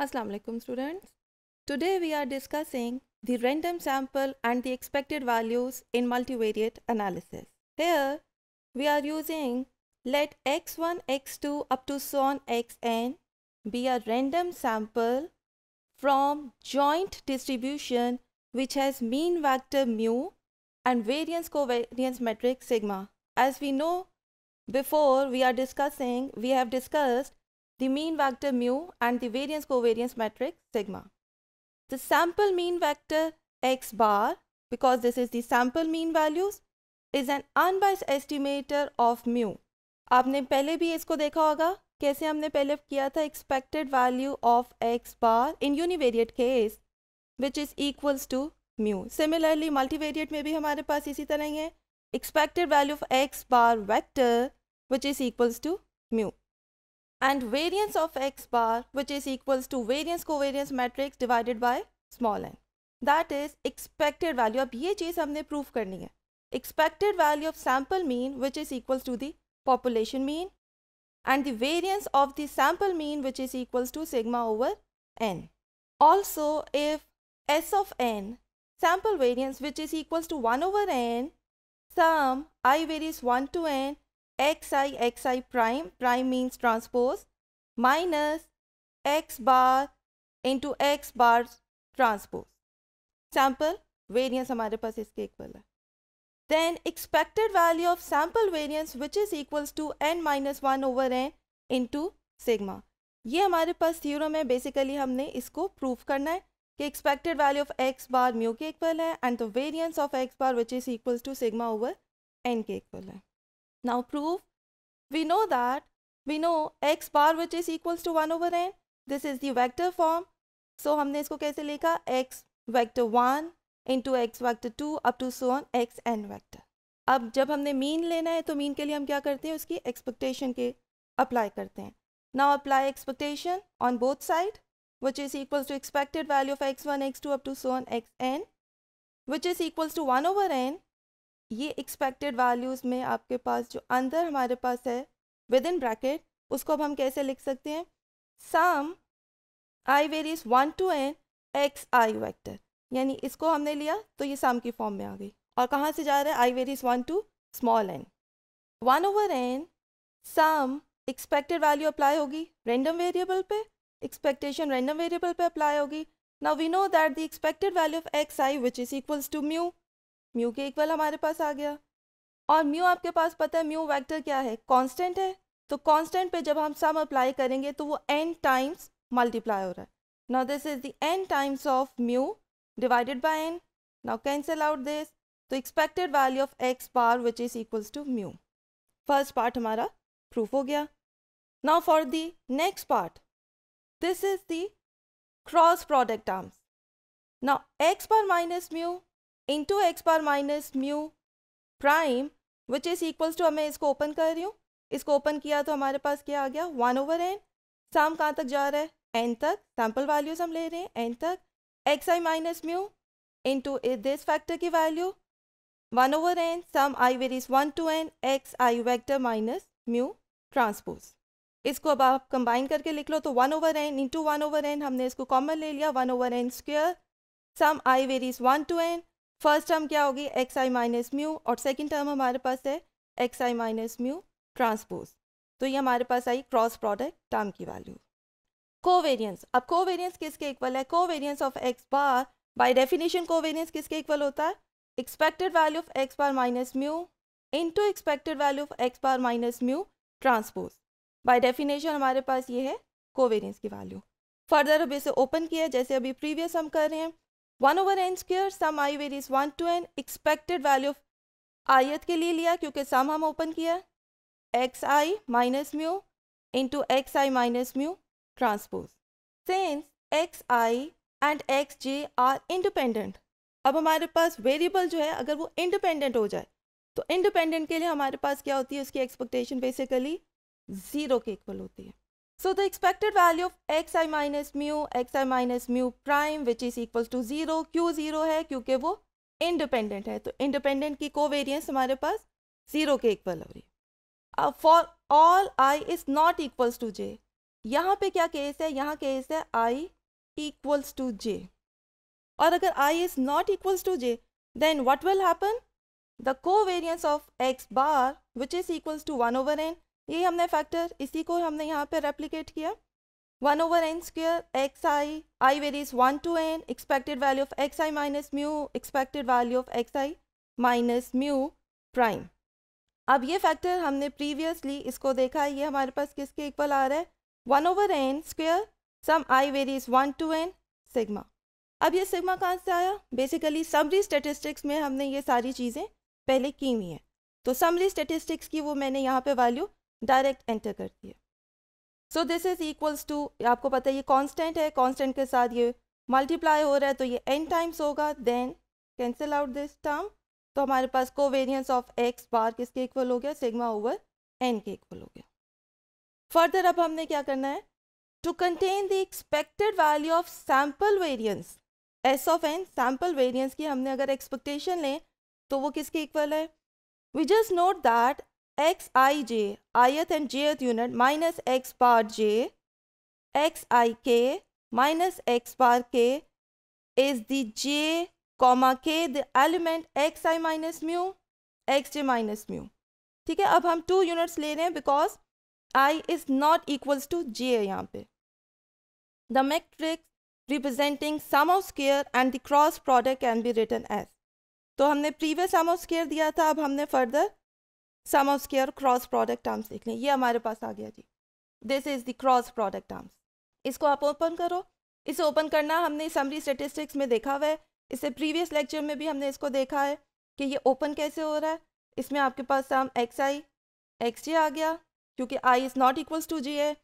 Assalamualaikum alaikum students. Today we are discussing the random sample and the expected values in multivariate analysis. Here we are using let x1, x2 up to so on xn be a random sample from joint distribution which has mean vector mu and variance covariance matrix sigma. As we know before we are discussing, we have discussed the mean vector mu and the variance covariance matrix sigma. The sample mean vector x bar, because this is the sample mean values, is an unbiased estimator of mu. आपने पहले भी इसको देखा होगा कैसे हमने पहले किया था expected value of x bar in univariate case, which is equals to mu. Similarly, multivariate में भी हमारे पास expected value of x bar vector, which is equals to mu and variance of x bar which is equals to variance covariance matrix divided by small n. That is expected value. अब ये चीज़ हमने prove करनी है Expected value of sample mean which is equals to the population mean and the variance of the sample mean which is equals to sigma over n. Also if s of n sample variance which is equals to 1 over n sum i varies 1 to n xi xi prime prime means transpose minus x bar into x bar transpose sample variance हमारे पास इसके equal है then expected value of sample variance which is equals to n minus one over n into sigma ये हमारे पास theorem है basically हमने इसको proof करना है कि expected value of x bar mu के इक्वल है and the variance of x bar which is equals to sigma over n के इक्वल है Now proof. We know that, we know x bar which is equals to 1 over n. This is the vector form. So हमने इसको कैसे लिखा x vector 1 into x vector 2 up to so on x n vector. अब जब हमने mean लेना है तो मीन के लिए हम क्या करते हैं उसकी एक्सपेक्टेशन के अप्लाई करते हैं now apply expectation on both side which is equals to expected value of x1, x2 up to so on xn, which is equals to 1 over n ये एक्सपेक्टेड वैल्यूज़ में आपके पास जो अंदर हमारे पास है विद इन ब्रैकेट उसको अब हम कैसे लिख सकते हैं sum i varies one to n x i vector यानी इसको हमने लिया तो ये सम की फॉर्म में आ गई और कहाँ से जा रहा है i varies one to small n one over n sum expected value apply होगी रेंडम वेरिएबल पे एक्सपेक्टेशन रेंडम वेरिएबल पे अप्लाई होगी now we know that the expected value of x i which is equals to mu mu के equal हमारे पास आ गया और म्यू आपके पास पता है म्यू वेक्टर क्या है कांस्टेंट है तो कांस्टेंट पे जब हम सम अप्लाई करेंगे तो वो एन टाइम्स मल्टीप्लाई हो रहा है now this is the n times of mu divided by n now cancel out this तो expected value of x bar which is equals to mu first part हमारा proof हो गया now for the next part this is the cross product terms now x bar minus mu into x bar minus mu prime which is equals to हमें इसको open कर रही हूँ इसको open किया तो हमारे पास क्या आ गया वन ओवर एन साम कहाँ तक जा रहा है एन तक सैम्पल वैल्यूज हम ले रहे हैं एन तक x i minus mu into this factor की value one over n sum i varies one to n x i vector minus mu transpose इसको अब आप कंबाइन करके लिख लो तो one over n into one over n हमने इसको कॉमन ले लिया one over n square sum i varies one to n first term क्या होगी एक्स आई माइनस म्यू और सेकेंड टर्म हमारे पास है x i minus mu transpose तो ये हमारे पास आई क्रॉस प्रोडक्ट टर्म की वैल्यू कोवेरियंस अब कोवेरियंस किसके इक्वल है covariance of x bar by definition covariance किसके इक्वल होता है expected value of x bar minus mu into expected value of x bar minus mu transpose by definition हमारे पास ये है कोवेरियंस की वैल्यू फर्दर अब इसे ओपन किया जैसे अभी प्रीवियस हम कर रहे हैं one over n square sum i varies one to n expected value of ith के लिए लिया क्योंकि सम हम ओपन किया x i minus mu into x i minus mu transpose since x i and x j are independent अब हमारे पास variable जो है अगर वो इंडिपेंडेंट हो जाए तो इंडिपेंडेंट के लिए हमारे पास क्या होती है उसकी एक्सपेक्टेशन बेसिकली ज़ीरो के इक्वल होती है So the expected value of xi minus mu, xi minus mu prime which is equals to zero क्यों ज़ीरो है क्योंकि वो इंडिपेंडेंट है तो इंडिपेंडेंट की कोवेरियंस हमारे पास ज़ीरो के इक्वल हो रही for all i is not equals to j यहाँ पे क्या केस है यहाँ केस है आई इक्वल्स टू जे और अगर i is not equals to j then what will happen the covariance of x bar which is equals to one over n ये हमने फैक्टर इसी को हमने यहाँ पे रेप्लीकेट किया one over n square x i i varies one to n expected value of x i minus mu expected value of x i minus mu prime अब ये फैक्टर हमने प्रीवियसली इसको देखा ये हमारे पास किसके इक्वल आ रहा है one over n square sum i varies one to n sigma अब ये सिग्मा कहाँ से आया बेसिकली समरी स्टेटिस्टिक्स में हमने ये सारी चीज़ें पहले की हुई हैं तो समरी स्टेटिस्टिक्स की वो मैंने यहाँ पे वैल्यू डायरेक्ट एंटर कर दिए so this is equals to आपको पता है ये कांस्टेंट है कांस्टेंट के साथ ये मल्टीप्लाई हो रहा है तो ये एन टाइम्स होगा then cancel out this term तो हमारे पास को वेरियंस ऑफ एक्स बार किसके इक्वल हो गया सिग्मा ओवर एन के इक्वल हो गया फर्दर अब हमने क्या करना है to contain the expected value of sample variance s of n sample variance की हमने अगर एक्सपेक्टेशन लें तो वो किसके इक्वल है we just note that x i j ith and jth unit minus x bar j x i के minus x bar k is the j comma k the element xi minus mu xj minus mu ठीक है अब हम two units ले रहे हैं because i is not equals to j है यहाँ पे the matrix representing sum of square and the cross product can be written as तो हमने प्रीवियस सम ऑफ स्केयर दिया था अब हमने further sum of square cross product terms देख लें ये हमारे पास आ गया जी this is the cross product terms इसको आप ओपन करो इसे ओपन करना हमने समरी स्टेटिस्टिक्स में देखा हुआ है इससे प्रीवियस लेक्चर में भी हमने इसको देखा है कि ये ओपन कैसे हो रहा है इसमें आपके पास सम एक्स आई एक्स जे आ गया क्योंकि i is not equals to j है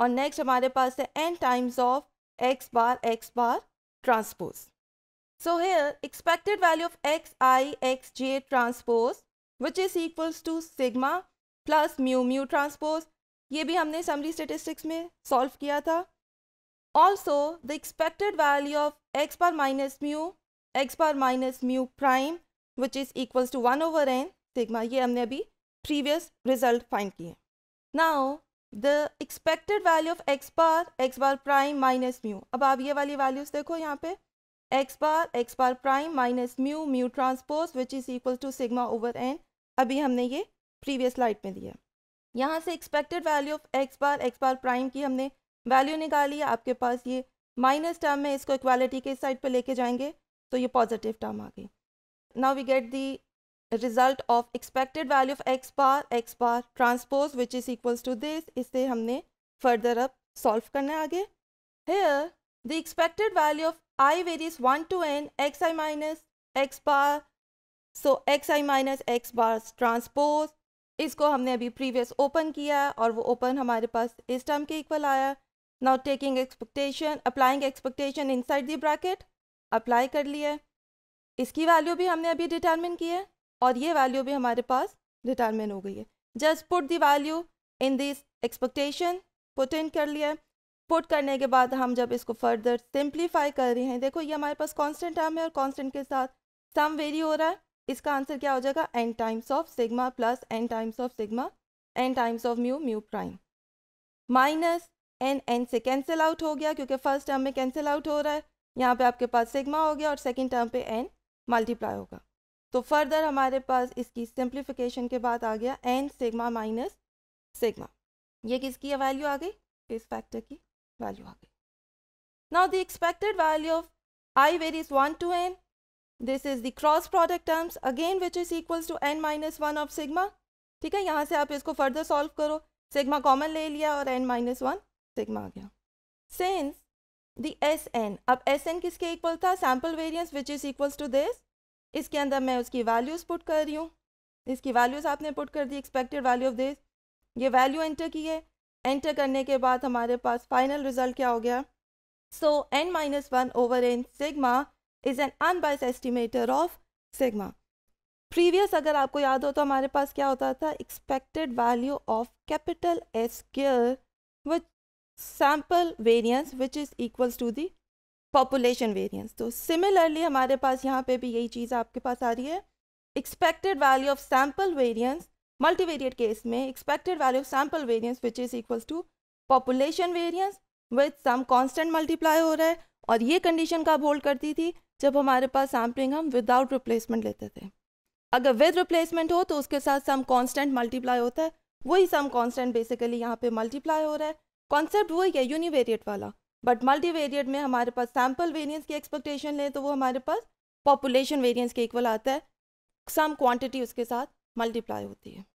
और नेक्स्ट हमारे पास है n times of x bar x bar transpose so here expected value of x i x j transpose which is equals to sigma plus mu mu transpose ये भी हमने summary statistics में solve किया था also the expected value of x bar minus mu x bar minus mu prime which is equals to one over n sigma ये हमने अभी previous result find किए now the expected value of x bar x bar prime minus mu अब आप ये वाली values देखो यहाँ पे x bar x bar prime minus mu mu transpose which is equal to sigma over n अभी हमने ये प्रीवियस स्लाइड में दिया यहाँ से expected value of x bar x bar prime की हमने वैल्यू निकाली है आपके पास ये माइनस टर्म में इसको इक्वालिटी के साइड पे लेके जाएंगे तो ये पॉजिटिव टर्म आ गई now we get the result of expected value of x bar x bar transpose which is equals to this इससे हमने फर्दर अब सॉल्व करना है आगे here the expected value of i varies one to n x i minus x bar so x i minus x bar transpose इसको हमने अभी previous open किया और वो ओपन हमारे पास इस टर्म के इक्वल आया now taking expectation applying expectation inside the bracket apply कर लिया इसकी वैल्यू भी हमने अभी डिटर्मिन की है और ये वैल्यू भी हमारे पास डिटर्मिन हो गई है just put the value in this expectation put in कर लिया पुट करने के बाद हम जब इसको फर्दर सिंप्लीफाई कर रहे हैं देखो ये हमारे पास कॉन्स्टेंट टर्म है और कॉन्स्टेंट के साथ सम वेरी हो रहा है इसका आंसर क्या हो जाएगा n times of sigma plus n times of sigma n times of mu mu prime minus n n से कैंसिल आउट हो गया क्योंकि फर्स्ट टर्म में कैंसिल आउट हो रहा है यहाँ पे आपके पास सिग्मा हो गया और सेकेंड टर्म पे एन मल्टीप्लाई होगा तो फर्दर हमारे पास इसकी सिंप्लीफिकेशन के बाद आ गया एन सिग्मा माइनस सिग्मा ये किसकी वैल्यू आ गई इस फैक्टर की वैल्यू आ गई now the expected value of i varies one to n this is the cross product terms again which is equals to n minus one of sigma ठीक है यहाँ से आप इसको फर्दर सॉल्व करो सिग्मा कॉमन ले लिया और एन माइनस वन सिग्मा आ गया सिंस द एस एन अब एस एन किसके इक्वल था sample variance which is equals to this इसके अंदर मैं उसकी वैल्यूज पुट कर रही हूँ इसकी वैल्यूज आपने पुट कर दी एक्सपेक्टेड वैल्यू ऑफ दिस ये वैल्यू एंटर की है एंटर करने के बाद हमारे पास फाइनल रिजल्ट क्या हो गया so n minus one over n sigma is an unbiased estimator of sigma previous अगर आपको याद हो तो हमारे पास क्या होता था expected value of capital s square which sample variance which is equals to the population variance तो सिमिलरली हमारे पास यहाँ पे भी यही चीज़ आपके पास आ रही है expected value of sample variance multivariate case में expected value of sample variance which is equals to population variance with some constant multiply हो रहा है और ये कंडीशन कब होल्ड करती थी जब हमारे पास सैम्पलिंग हम विदाउट रिप्लेसमेंट लेते थे अगर विद रिप्लेसमेंट हो तो उसके साथ सम कांस्टेंट मल्टीप्लाई होता है वही सम कांस्टेंट बेसिकली यहाँ पे मल्टीप्लाई हो रहा है कॉन्सेप्ट वही है यूनिवेरिएट वाला बट मल्टीवेरिएट में हमारे पास सैम्पल वेरियंस की एक्सपेक्टेशन लें तो वो हमारे पास पॉपुलेशन वेरियंस के इक्वल आता है सम क्वान्टिटी उसके साथ मल्टीप्लाई होती है